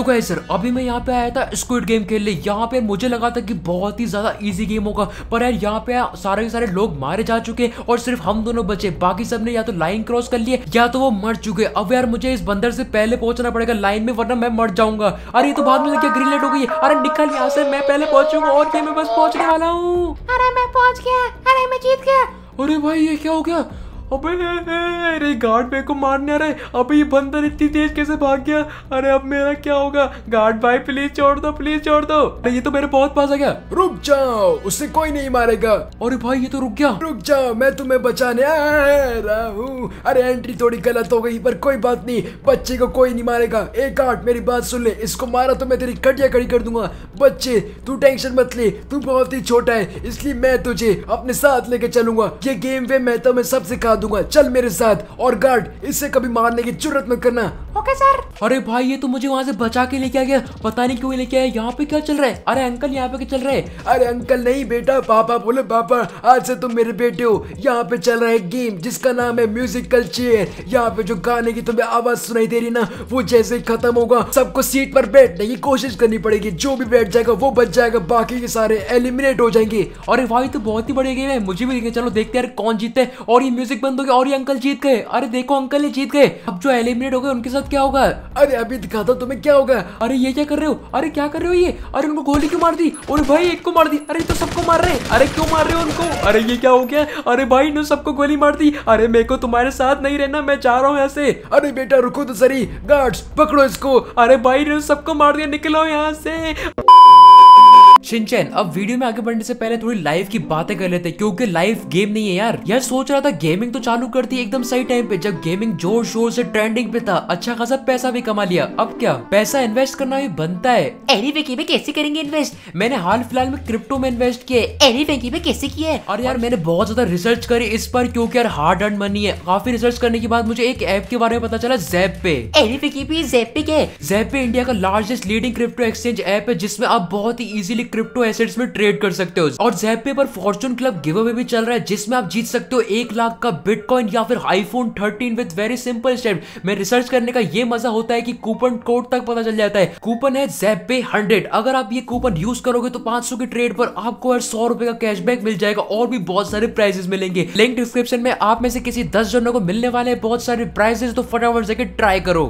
तो कहे सर अभी मैं यहाँ पे आया था स्क्विड गेम खेल ले यहाँ पे मुझे लगा था कि बहुत ही ज्यादा इजी गेम होगा पर यार यहाँ पे सारे सारे लोग मारे जा चुके हैं और सिर्फ हम दोनों बचे बाकी सब ने या तो लाइन क्रॉस कर लिए या तो वो मर चुके अब यार मुझे इस बंदर से पहले पहुंचना पड़ेगा लाइन में वरना मैं मर जाऊंगा अरे तो बाद में लगे ग्रीन लाइट हो गई अरे निकल यहाँ से मैं पहले पहुंचूंगा और क्या मैं बस पहुंचने वाला हूँ अरे मैं पहुंच गया अरे मैं जीत गया अरे भाई ये क्या हो गया अबे अरे गार्ड मेरे को मारने आ रहा है अबे ये बंदर इतनी तेज कैसे भाग गया अरे अब मेरा क्या होगा गार्ड भाई प्लीज छोड़ दो प्लीज छोड़ दो अरे ये तो मेरे बहुत पास आ गया रुक जाओ उसे कोई नहीं मारेगा अरे भाई ये तो रुक गया रुक जाओ मैं तुम्हें बचाने आ रहा हूँ अरे एंट्री थोड़ी गलत हो गई पर कोई बात नहीं बच्चे को कोई नहीं मारेगा एक गार्ड मेरी बात सुन ले इसको मारा तो मैं तेरी कटिया खड़ी कर दूंगा बच्चे तू टेंशन मत ले तू बहुत ही छोटा है इसलिए मैं तुझे अपने साथ लेके चलूंगा ये गेम वे तो मैं तुम्हें सब सिखा दूंगा चल मेरे साथ और गार्ड इसे कभी मारने की जरूरत मत करना ओके सर अरे भाई ये तो मुझे वहाँ से बचा के लेके आ गया पता नहीं क्यों लेके आया यहाँ पे क्या चल रहा है अरे अंकल यहाँ पे क्या चल रहा है अरे अंकल नहीं बेटा पापा बोले पापा आज से तुम मेरे बेटे हो यहाँ पे चल रहा है गेम जिसका नाम है म्यूजिकल चेयर यहाँ पे जो गाने की तुम्हें आवाज सुनाई दे रही ना वो जैसे ही खत्म होगा सबको सीट पर बैठने की कोशिश करनी पड़ेगी जो भी बैठ जाएगा वो बच जाएगा बाकी के सारे एलिमिनेट हो जाएंगे अरे भाई तो बहुत ही बड़े गेम है मुझे भी चलो देखते हैं कौन जीते और ये म्यूजिक बंदों के और ये अंकल जीत गए अरे देखो अंकल ये जीत गए अब जो एलिमिनेट हो गए उनके साथ क्या होगा अरे अभी दिखा दो तुम्हें क्या होगा अरे ये क्या कर रहे हो अरे क्या कर रहे हो ये अरे उनको गोली क्यों मार दी और भाई एक को मार दी अरे तो सबको मार रहे अरे क्यों मार रहे हो उनको अरे ये क्या हो गया अरे भाई ने सबको गोली मार दी अरे मेरे को तुम्हारे साथ नहीं रहना मैं चाह रहा हूँ ऐसे अरे बेटा रुको तो सरी गार्ड्स पकड़ो इसको अरे भाई ने सबको मार दिया निकलो यहाँ से शिनचैन अब वीडियो में आगे बढ़ने से पहले थोड़ी लाइफ की बातें कर लेते हैं क्योंकि लाइफ गेम नहीं है यार यार सोच रहा था गेमिंग तो चालू करती एकदम सही टाइम पे जब गेमिंग जोर शोर से ट्रेंडिंग पे था अच्छा खासा पैसा भी कमा लिया अब क्या पैसा इन्वेस्ट करना भी बनता है एरी वेकी में कैसे करेंगे इन्वेस्ट मैंने हाल फिलहाल में क्रिप्टो में इन्वेस्ट किया एरी वेकी में कैसे किया है और यार मैंने बहुत ज्यादा रिसर्च करी इस पर क्योंकि यार हार्ड अर्न मनी है काफी रिसर्च करने के बाद मुझे एक ऐप के बारे में पता चला जेब पे एरी वेकी पे जेब पे क्या है जेब पे इंडिया का largest leading crypto exchange app है जिसमें आप बहुत ही इजिली क्रिप्टो एसेट्स में ट्रेड कर सकते हो और जेपे पर फॉर्चून क्लब गिव अवे भी चल रहा है जिसमें आप जीत सकते हो एक लाख का बिटकॉइन या फिर iPhone thirteen with very simple step में रिसर्च करने का ये मजा होता है कि कूपन कोड तक पता चल जाता है कूपन है जेपे हंड्रेड अगर आप ये कूपन यूज करोगे तो पांच की ट्रेड पर आपको हर सौ रुपए का कैशबैक मिल जाएगा और भी बहुत सारे प्राइजेस मिलेंगे लिंक डिस्क्रिप्शन में आप में से किसी दस जनों को मिलने वाले बहुत सारे प्राइजेस तो फटाफट जाके ट्राई करो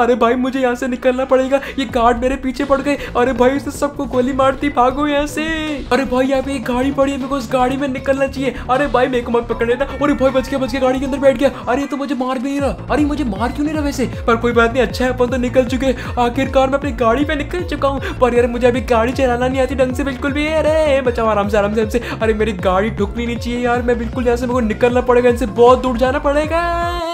अरे भाई मुझे यहाँ से निकलना पड़ेगा ये गार्ड मेरे पीछे पड़ गए अरे भाई उसने सबको गोली मारती भागो यहाँ से अरे भाई यहाँ पे एक गाड़ी पड़ी है मेरे को उस गाड़ी में निकलना चाहिए अरे भाई मेरे को मत पकड़ लेना अरे भाई बच गया बच गया गाड़ी के अंदर बैठ गया अरे तो मुझे मार भी नहीं रहा अरे मुझे मार क्यों नहीं रहा वैसे पर कोई बात नहीं अच्छा है अपन तो निकल चुके आखिरकार मैं अपनी गाड़ी पे निकल चुका हूँ पर यार मुझे अभी गाड़ी चलाना नहीं आती ढंग से बिल्कुल भी अरे बचाओ आराम से आराम से अरे मेरी गाड़ी ढुकनी नहीं चाहिए यार मैं बिल्कुल यहाँ से मेरे को निकलना पड़ेगा इनसे बहुत दूर जाना पड़ेगा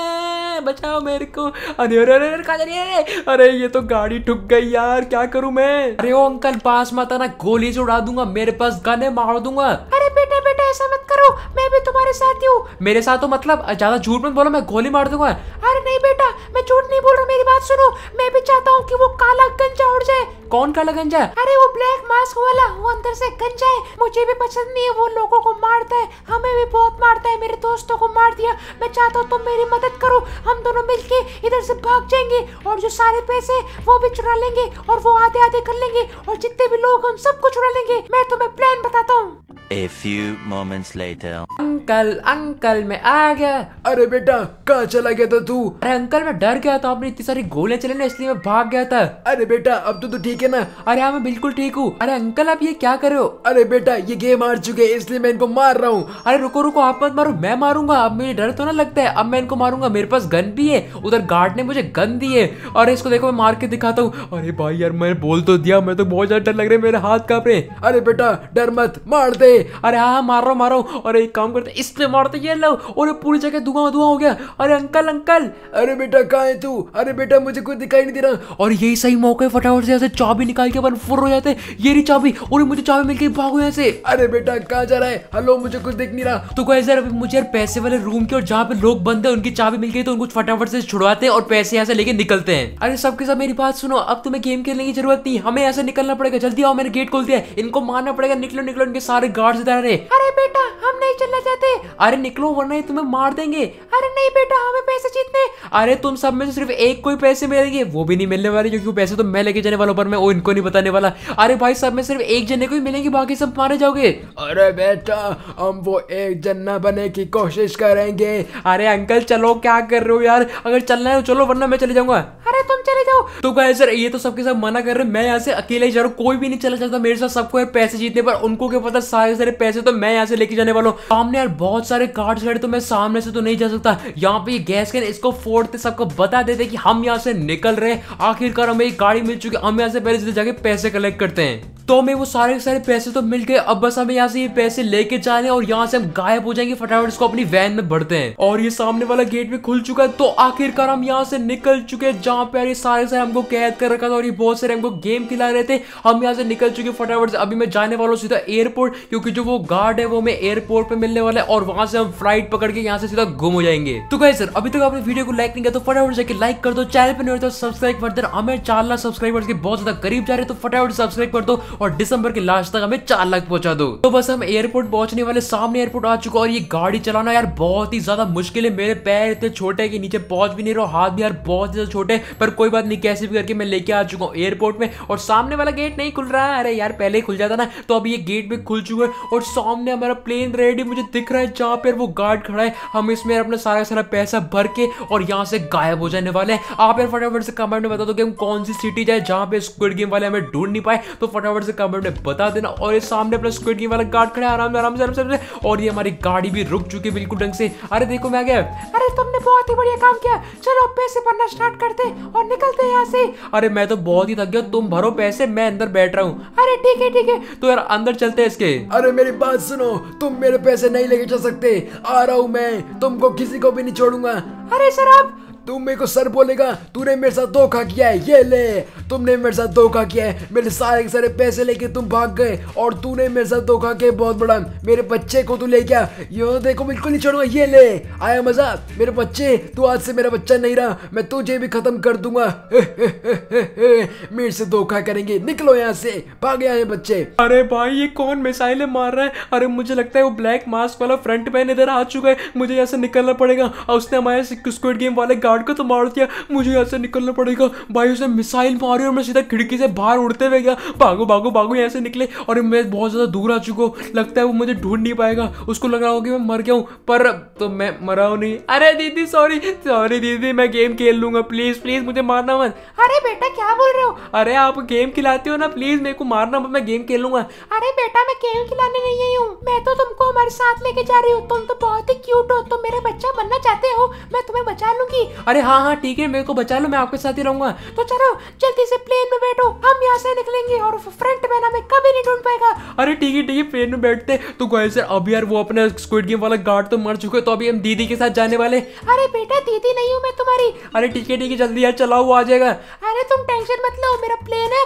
है बचाओ मेरे को अरे अरे अरे अरे अरे ये अरे ये तो गाड़ी ठुक गई यार क्या करूं मैं अरे ओ अंकल पास मत आना गोली से उड़ा दूंगा मेरे पास गन है मार दूंगा अरे बेटे बेटे ऐसा मत करो मैं भी तुम्हारे साथ हूँ मेरे साथ तो मतलब ज्यादा झूठ मत बोलो मैं गोली मार दूंगा अरे नहीं बेटा मैं झूठ नहीं बोल रहा मेरी बात सुनो मैं भी चाहता हूँ कि वो काला गंजा उड़ जाए कौन काला गंजा अरे वो ब्लैक मास्क वाला वो अंदर से गंजा है मुझे भी पसंद नहीं है वो लोगों को मारता है हमें भी बहुत मारता है मेरे दोस्तों को मार दिया मैं चाहता हूँ तुम तो मेरी मदद करो हम दोनों मिलके इधर से भाग जाएंगे और जो सारे पैसे वो भी चुरा लेंगे और वो आधे आधे कर लेंगे और जितने भी लोग हम सबको चुरा लेंगे मैं तुम्हें प्लान बताता हूँ A few moments later. Uncle uncle मैं आ गया अरे बेटा कहाँ चला गया था तू अरे अंकल मैं डर गया था आपने इतनी सारी गोले चले ना इसलिए मैं भाग गया था अरे बेटा अब तो तू ठीक है ना अरे हाँ मैं बिल्कुल ठीक हूँ अरे अंकल आप ये क्या करो अरे बेटा ये गेम हार चुके इसलिए मैं इनको मार रहा हूँ अरे रुको रुको आप मत मारो मैं मारूंगा अब मुझे डर तो ना लगता है अब मैं इनको मारूंगा मेरे पास गन भी है उधर गार्ड ने मुझे गन दी है अरे इसको देखो मैं मार के दिखाता हूँ अरे भाई यार मैंने बोल तो दिया मैं तो बहुत ज्यादा डर लग रहा है मेरे हाथ कांप रहे अरे बेटा डर मत मार दे अरे हाँ मारो हाँ, मारो अरे एक काम करते इस पे मारते ये लो और पूरी जगह धुआं धुआं हो गया अरे अंकल अंकल अरे बेटा कहाँ है तू अरे बेटा मुझे कुछ दिखाई नहीं दे रहा और यही सही मौके फटाफट से ऐसे चाबी निकाल के अपन फुर हो जाते ये रही चाबी और मुझे चाबी मिल गई भागो यहाँ से अरे बेटा कहाँ जा रहा है हेलो मुझे कुछ दिख नहीं रहा तो कैसे अभी मुझे यार पैसे वाले रूम के और जहाँ पे लोग बंद है उनकी चाबी मिल गई तो उनको फटाफट से छुड़वाते हैं और पैसे यहाँ से लेके निकलते हैं अरे सबके साथ मेरी बात सुनो अब तुम्हें गेम खेलने की जरूरत नहीं हमें ऐसे निकलना पड़ेगा जल्दी आओ मैंने गेट खोल दिया इनको मारना पड़ेगा निकलो निकलो इनके सारे गार्ड बाहर से रहे अरे बेटा हम नहीं चलना चाहते अरे निकलो वरना ये तुम्हें मार देंगे अरे नहीं बेटा हमें पैसे जीतने अरे तुम सब में से सिर्फ एक को ही पैसे मिलेंगे वो भी नहीं मिलने वाले क्योंकि वो पैसे तो मैं लेके जाने वाला पर मैं वो इनको नहीं बताने वाला अरे भाई सब में सिर्फ एक जने को ही मिलेंगे बाकी सब मारे जाओगे अरे बेटा हम वो एक जन्ना बने की कोशिश करेंगे अरे अंकल चलो क्या कर रहे हो यार अगर चलना है तो चलो वरना मैं चले जाऊंगा अरे तुम चले जाओ तो कहा सर ये तो सबके साथ मना कर रहे मैं यहाँ से अकेले ही जा रहा हूँ कोई भी नहीं चला जाता मेरे साथ सबको पैसे जीतने पर उनको क्या पता सारे सारे पैसे तो मैं यहाँ से लेके जाने वाला हूँ सामने यार बहुत सारे कार्ड खड़े तो मैं सामने से तो नहीं जा सकता यहाँ पे गैस कैन इसको फोड़ते सबको बता देते कि हम यहाँ से निकल रहे आखिरकार हमें गाड़ी मिल चुकी हम यहाँ से पहले जाके पैसे कलेक्ट करते हैं तो हमें वो सारे के सारे पैसे तो मिल गए अब बस हमें यहाँ से ये पैसे लेके जाने और यहाँ से हम गायब हो जाएंगे फटाफट इसको अपनी वैन में बढ़ते हैं और ये सामने वाला गेट भी खुल चुका है तो आखिरकार हम यहाँ से निकल चुके हैं जहाँ पे ये सारे सारे हमको कैद कर रखा था और ये बहुत सारे हमको गेम खिला रहे थे हम यहाँ से निकल चुके फटाफट से अभी मैं जाने वाला हूँ सीधा एयरपोर्ट क्योंकि जो वो गार्ड है वो हमें एयरपोर्ट पे मिलने वाला है और वहां से हम फ्लाइट पकड़ के यहाँ से सीधा गुम हो जाएंगे तो कहे सर अभी तक आपने वीडियो को लाइक नहीं किया तो फटाफट जाके लाइक कर दो चैनल पर नहीं होता तो सब्सक्राइब कर दे हमें चार लाख सब्सक्राइबर्स के बहुत ज्यादा करीब जा रहे तो फटाफट सब्सक्राइब कर दो और दिसंबर के लास्ट तक हमें चार लाख पहुंचा दो तो बस हम एयरपोर्ट पहुंचने वाले सामने एयरपोर्ट आ चुका और ये गाड़ी चलाना यार बहुत ही ज्यादा मुश्किल है मेरे पैर इतने छोटे कि नीचे पहुंच भी नहीं रहा हाथ भी यार बहुत ज्यादा छोटे पर कोई बात नहीं कैसे भी करके मैं लेके आ चुका हूँ एयरपोर्ट में और सामने वाला गेट नहीं खुल रहा है अरे यार पहले ही खुल जाता ना तो अब ये गेट भी खुल चुका है और सामने हमारा प्लेन रेडी मुझे दिख रहा है जहाँ पर वो गार्ड खड़ा है हम इसमें अपना सारा सारा पैसा भर के और यहाँ से गायब हो जाने वाले हैं आप यार फटाफट से कमेंट में बता दो कि हम कौन सी सिटी जाए जहाँ पे स्क्विड गेम वाले हमें ढूंढ नहीं पाए तो फटाफट फटाफट से कमेंट में बता देना और ये सामने अपना स्क्विड गेम वाला गार्ड खड़ा आराम से आराम से आराम से और ये हमारी गाड़ी भी रुक चुकी है बिल्कुल ढंग से अरे देखो मैं गया अरे तुमने बहुत ही बढ़िया काम किया चलो पैसे भरना स्टार्ट करते और निकलते हैं यहाँ से अरे मैं तो बहुत ही थक गया तुम भरो पैसे मैं अंदर बैठ रहा हूँ अरे ठीक है ठीक है तो यार अंदर चलते हैं इसके अरे मेरी बात सुनो तुम मेरे पैसे नहीं लेके चल सकते आ रहा हूँ मैं तुमको किसी को भी नहीं छोड़ूंगा अरे सर आप तुम मेरे को सर बोलेगा तूने मेरे साथ धोखा किया है ये ले तुमने मेरे साथ धोखा किया है मेरे सारे सारे पैसे लेके तुम भाग गए और तूने मेरे साथ धोखा किया बहुत बड़ा मेरे बच्चे को तू ले गया यो देखो बिल्कुल नहीं छोड़ूंगा ये ले आया मजा मेरे बच्चे तू आज से मेरा बच्चा नहीं रहा मैं तुझे भी खत्म कर दूंगा मेरे से धोखा करेंगे निकलो यहाँ से भाग यहाँ बच्चे अरे भाई ये कौन मिसाइलें मार रहा है अरे मुझे लगता है वो ब्लैक मास्क वाला फ्रंट पैन इधर आ चुका है मुझे यहाँ से निकलना पड़ेगा और उसने हमारे गेम वाले गार्ड गार्ड को तो मार दिया मुझे यहाँ से निकलना पड़ेगा भाई उसने मिसाइल मारी और मैं सीधा खिड़की से बाहर उड़ते हुए गया भागो भागो भागो यहाँ से निकले और मैं बहुत ज़्यादा दूर आ चुका हूँ लगता है वो मुझे ढूंढ नहीं पाएगा उसको लग रहा होगा कि मैं मर गया हूँ पर तो मैं मरा हूँ नहीं अरे दीदी सॉरी सॉरी दीदी मैं गेम खेल लूँगा प्लीज़ प्लीज़ मुझे मारना मत अरे बेटा क्या बोल रहे हो अरे आप गेम खिलाते हो ना प्लीज़ मेरे को मारना मत मैं गेम खेलूंगा अरे बेटा मैं गेम खिलाने नहीं आई हूँ मैं तो तुमको हमारे साथ लेके जा रही हूँ तुम तो बहुत ही क्यूट हो तुम मेरा बच्चा बनना चाहते हो मैं तुम्हें बचा लूंगी अरे हाँ हाँ ठीक है मेरे को बचा लो मैं आपके साथ ही रहूंगा तो चलो जल्दी से प्लेन में बैठो हम यहाँ से निकलेंगे और फ्रंट मैन हमें कभी नहीं ढूंढ पाएगा अरे ठीक है ठीक है प्लेन में बैठते तो गाइस अभी यार वो अपने स्क्विड गेम वाला गार्ड तो मर चुके तो अभी हम दीदी के साथ जाने वाले अरे बेटा दीदी नहीं हूँ मैं तुम्हारी अरे ठीक है ठीक है जल्दी यार चलाओ वो आ जाएगा अरे तुम टेंशन मत लो मेरा प्लेन है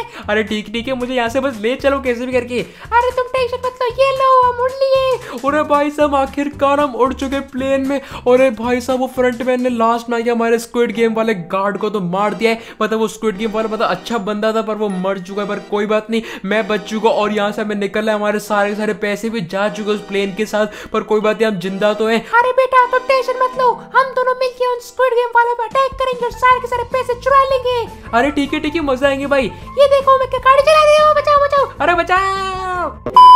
सकता है अरे ठीक ठीक है मुझे यहाँ से बस ले चलो कैसे भी करके अरे तुम टेंशन मत लो ये लो हम उड़ लिए अरे भाई साहब आखिरकार हम उड़ चुके प्लेन में अरे भाई साहब वो फ्रंट मैन ने लास्ट में आके हमारे स्क्विड गेम वाले गार्ड को तो मार दिया है मतलब वो स्क्विड गेम वाला मतलब अच्छा बंदा था पर वो मर चुका है पर कोई बात नहीं मैं बच चुका और यहाँ से हमें निकल रहा है हमारे सारे सारे पैसे भी जा चुके उस प्लेन के साथ पर कोई बात नहीं हम जिंदा तो है अरे बेटा तुम टेंशन मत लो हम दोनों मिलकर उन स्क्विड गेम वाले पर अटैक करेंगे और सारे के सारे पैसे चुरा लेंगे अरे ठीक है ठीक है मजा आएंगे भाई ये देखो मैं गाड़ी चला रही हूँ बचाओ बचाओ अरे बचाओ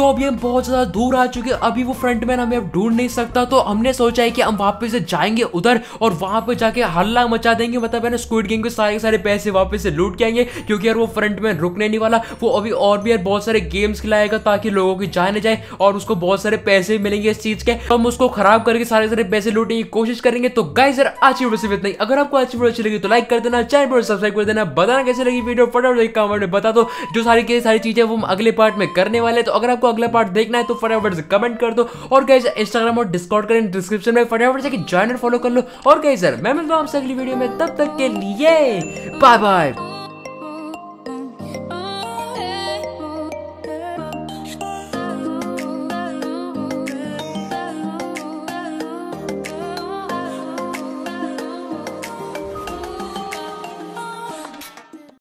तो अभी हम बहुत ज्यादा दूर आ चुके अभी वो फ्रंटमैन हमें अब ढूंढ नहीं सकता तो हमने सोचा है कि हम वापस से जाएंगे उधर और वहां पर जाके हल्ला मचा देंगे मतलब है ना स्क्विड गेम के सारे सारे पैसे वापस से लूट के आएंगे क्योंकि यार वो फ्रंटमैन रुकने नहीं वाला वो अभी और भी यार बहुत सारे गेम्स खिलाएगा ताकि लोगों की जान जाए और उसको बहुत सारे पैसे मिलेंगे इस चीज के तो हम उसको खराब करके सारे सारे पैसे लूटने की कोशिश करेंगे तो गाय सर अच्छी की वीडियो सिर्फ इतना ही अगर आपको अच्छी वीडियो अच्छी लगी तो लाइक कर देना चैनल पर सब्सक्राइब कर देना बताना कैसे लगी वीडियो फटाफट कमेंट में बता दो जो सारी सारी चीजें वो हम अगले पार्ट में करने वाले तो अगर आपको अगला पार्ट देखना है तो फटाफट से कमेंट कर दो और कहीं इंस्टाग्राम और डिस्कॉर्ड करें डिस्क्रिप्शन में फटाफट से ज्वाइन और फॉलो कर लो और कहीं सर मैं मिलता हूँ आपसे अगली वीडियो में तब तक के लिए बाय बाय